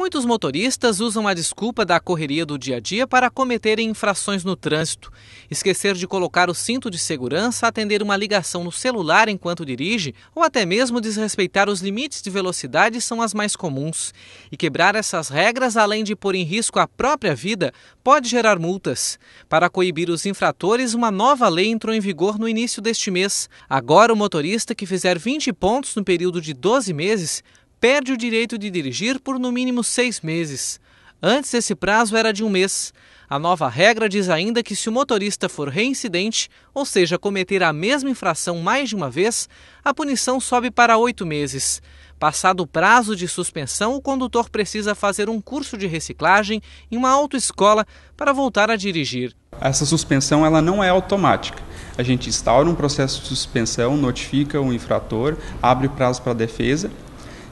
Muitos motoristas usam a desculpa da correria do dia a dia para cometerem infrações no trânsito. Esquecer de colocar o cinto de segurança, atender uma ligação no celular enquanto dirige ou até mesmo desrespeitar os limites de velocidade são as mais comuns. E quebrar essas regras, além de pôr em risco a própria vida, pode gerar multas. Para coibir os infratores, uma nova lei entrou em vigor no início deste mês. Agora, o motorista que fizer 20 pontos no período de 12 meses perde o direito de dirigir por no mínimo seis meses. Antes, esse prazo era de um mês. A nova regra diz ainda que, se o motorista for reincidente, ou seja, cometer a mesma infração mais de uma vez, a punição sobe para oito meses. Passado o prazo de suspensão, o condutor precisa fazer um curso de reciclagem em uma autoescola para voltar a dirigir. Essa suspensão ela não é automática. A gente instaura um processo de suspensão, notifica o infrator, abre prazo para defesa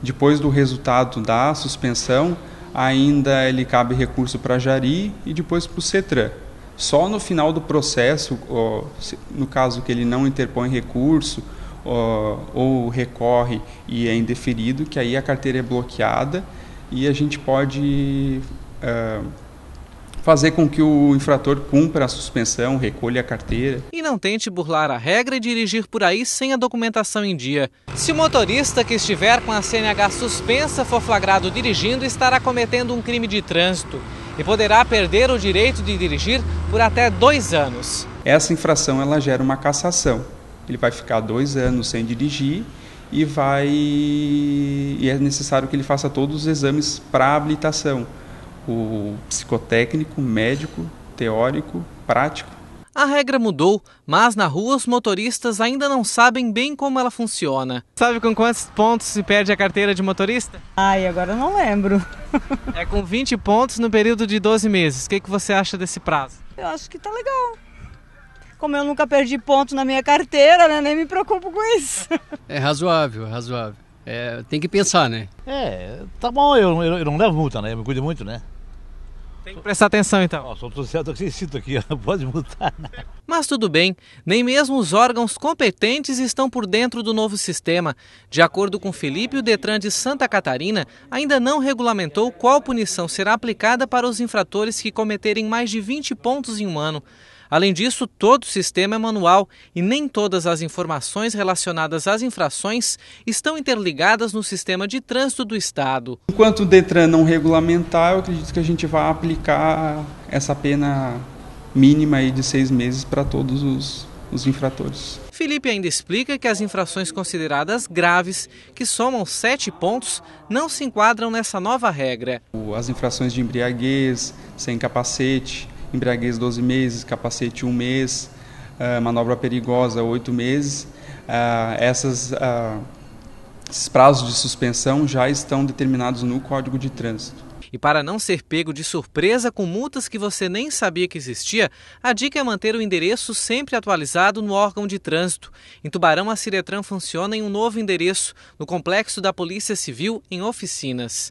depois do resultado da suspensão, ainda ele cabe recurso para Jari e depois para o CETRAN. Só no final do processo, no caso que ele não interpõe recurso ou recorre e é indeferido, que aí a carteira é bloqueada e a gente pode fazer com que o infrator cumpra a suspensão, recolha a carteira. E não tente burlar a regra e dirigir por aí sem a documentação em dia. Se o motorista que estiver com a CNH suspensa for flagrado dirigindo, estará cometendo um crime de trânsito e poderá perder o direito de dirigir por até dois anos. Essa infração ela gera uma cassação. Ele vai ficar dois anos sem dirigir e vai e é necessário que ele faça todos os exames para habilitação o psicotécnico, médico, teórico, prático. A regra mudou, mas na rua os motoristas ainda não sabem bem como ela funciona. Sabe com quantos pontos se perde a carteira de motorista? Ai, agora eu não lembro. é com 20 pontos no período de 12 meses. O que, que você acha desse prazo? Eu acho que tá legal. Como eu nunca perdi ponto na minha carteira, né, nem me preocupo com isso. é razoável, é razoável. É, tem que pensar, né? É, tá bom, eu, eu, eu não levo multa, né? Eu me cuido muito, né? Tem que prestar atenção então. Sou outro certo que cito aqui, não pode mudar. Mas tudo bem, nem mesmo os órgãos competentes estão por dentro do novo sistema. De acordo com Felipe, o Detran de Santa Catarina ainda não regulamentou qual punição será aplicada para os infratores que cometerem mais de 20 pontos em um ano. Além disso, todo o sistema é manual e nem todas as informações relacionadas às infrações estão interligadas no sistema de trânsito do Estado. Enquanto o Detran não regulamentar, eu acredito que a gente vai aplicar essa pena mínima aí de seis meses para todos os, os infratores. Felipe ainda explica que as infrações consideradas graves, que somam sete pontos, não se enquadram nessa nova regra. As infrações de embriaguez, sem capacete, embriaguez 12 meses, capacete 1 mês, uh, manobra perigosa 8 meses. Uh, essas, uh, esses prazos de suspensão já estão determinados no Código de Trânsito. E para não ser pego de surpresa com multas que você nem sabia que existia, a dica é manter o endereço sempre atualizado no órgão de trânsito. Em Tubarão, a Ciretran funciona em um novo endereço, no complexo da Polícia Civil, em oficinas.